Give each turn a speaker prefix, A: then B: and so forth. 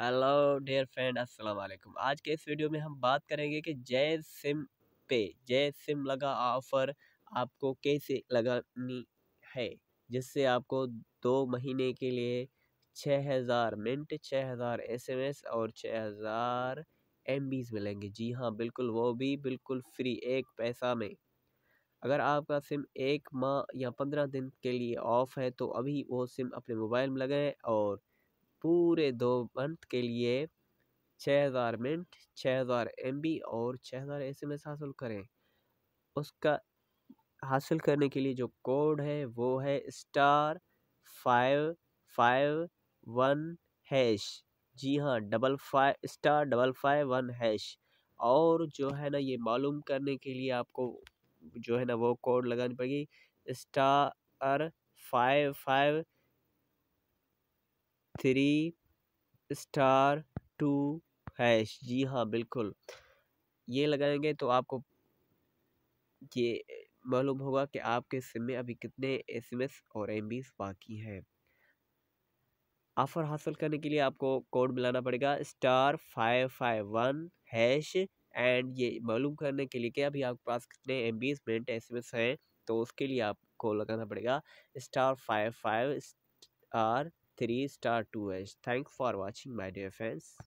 A: Hello dear friend अस्सलाम वालेकुम आज के इस वीडियो में हम बात करेंगे कि जय सिम पे जय सिम लगा ऑफ़र आपको कैसे लगानी है जिससे आपको दो महीने के लिए छः हज़ार मिनट छः हज़ार एस एम एस और छः हज़ार एम बीज मिलेंगे जी हाँ बिल्कुल वो भी बिल्कुल फ्री एक पैसा में अगर आपका सिम एक माह या पंद्रह दिन के लिए ऑफ़ है तो अभी वो सिम अपने मोबाइल में लगाएँ और पूरे दो मंथ के लिए छः हज़ार मिनट छः हज़ार एम और छः हज़ार एस हासिल करें उसका हासिल करने के लिए जो कोड है वो है star five five one hash जी हाँ double five star double five one hash और जो है ना ये मालूम करने के लिए आपको जो है ना वो कोड लगानी पड़ेगी star five five three star two hash जी हाँ बिल्कुल ये लगाएंगे तो आपको ये मालूम होगा कि आपके सिम में अभी कितने एसएमएस और एम बाकी हैं ऑफ़र हासिल करने के लिए आपको कोड मिलाना पड़ेगा star five five one hash and ये मालूम करने के लिए कि अभी आपके पास कितने M B minute S M हैं तो उसके लिए आपको लगाना पड़ेगा star five five star 3 star 2h. Thanks for watching my dear friends.